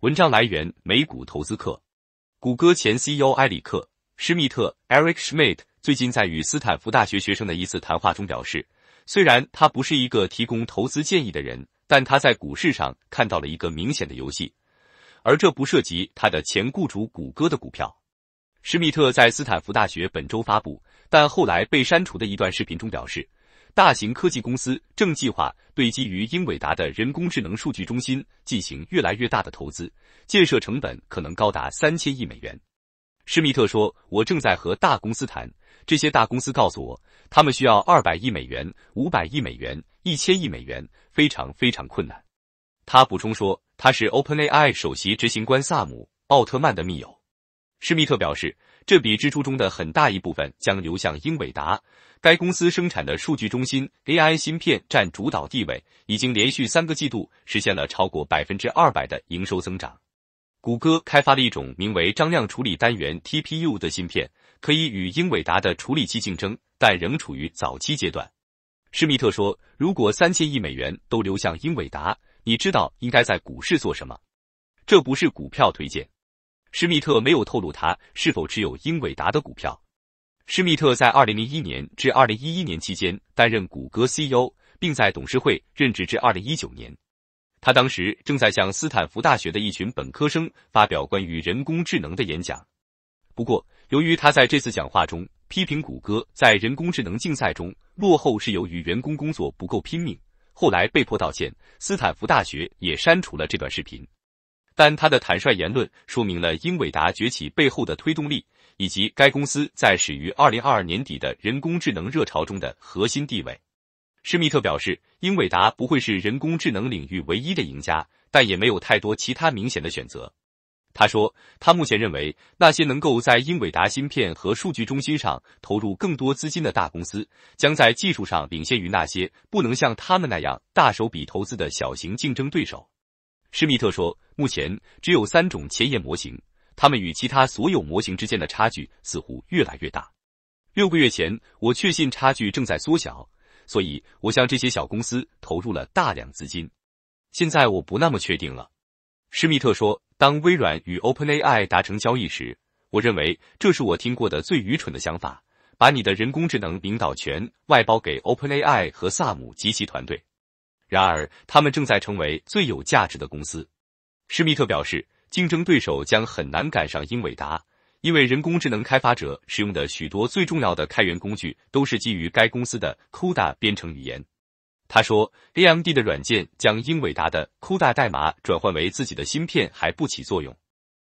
文章来源：美股投资客。谷歌前 CEO 埃里克·施密特 （Eric Schmidt） 最近在与斯坦福大学学生的一次谈话中表示，虽然他不是一个提供投资建议的人，但他在股市上看到了一个明显的游戏，而这不涉及他的前雇主谷歌的股票。施密特在斯坦福大学本周发布，但后来被删除的一段视频中表示。大型科技公司正计划对基于英伟达的人工智能数据中心进行越来越大的投资，建设成本可能高达三千亿美元。施密特说：“我正在和大公司谈，这些大公司告诉我，他们需要二百亿美元、五百亿美元、一千亿美元，非常非常困难。”他补充说：“他是 OpenAI 首席执行官萨姆·奥特曼的密友。”施密特表示。这笔支出中的很大一部分将流向英伟达，该公司生产的数据中心 AI 芯片占主导地位，已经连续三个季度实现了超过百分之二百的营收增长。谷歌开发了一种名为张量处理单元 TPU 的芯片，可以与英伟达的处理器竞争，但仍处于早期阶段。施密特说：“如果三千亿美元都流向英伟达，你知道应该在股市做什么？这不是股票推荐。”施密特没有透露他是否持有英伟达的股票。施密特在二零零一年至二零一一年期间担任谷歌 CEO，并在董事会任职至二零一九年。他当时正在向斯坦福大学的一群本科生发表关于人工智能的演讲。不过，由于他在这次讲话中批评谷歌在人工智能竞赛中落后是由于员工工作不够拼命，后来被迫道歉，斯坦福大学也删除了这段视频。但他的坦率言论说明了英伟达崛起背后的推动力，以及该公司在始于二零二二年底的人工智能热潮中的核心地位。施密特表示，英伟达不会是人工智能领域唯一的赢家，但也没有太多其他明显的选择。他说，他目前认为那些能够在英伟达芯片和数据中心上投入更多资金的大公司，将在技术上领先于那些不能像他们那样大手笔投资的小型竞争对手。施密特说，目前只有三种前沿模型，它们与其他所有模型之间的差距似乎越来越大。六个月前，我确信差距正在缩小，所以我向这些小公司投入了大量资金。现在我不那么确定了。施密特说，当微软与 OpenAI 达成交易时，我认为这是我听过的最愚蠢的想法：把你的人工智能领导权外包给 OpenAI 和萨姆及其团队。然而，他们正在成为最有价值的公司。施密特表示，竞争对手将很难赶上英伟达，因为人工智能开发者使用的许多最重要的开源工具都是基于该公司的 CUDA 编程语言。他说，AMD 的软件将英伟达的 CUDA 代码转换为自己的芯片还不起作用。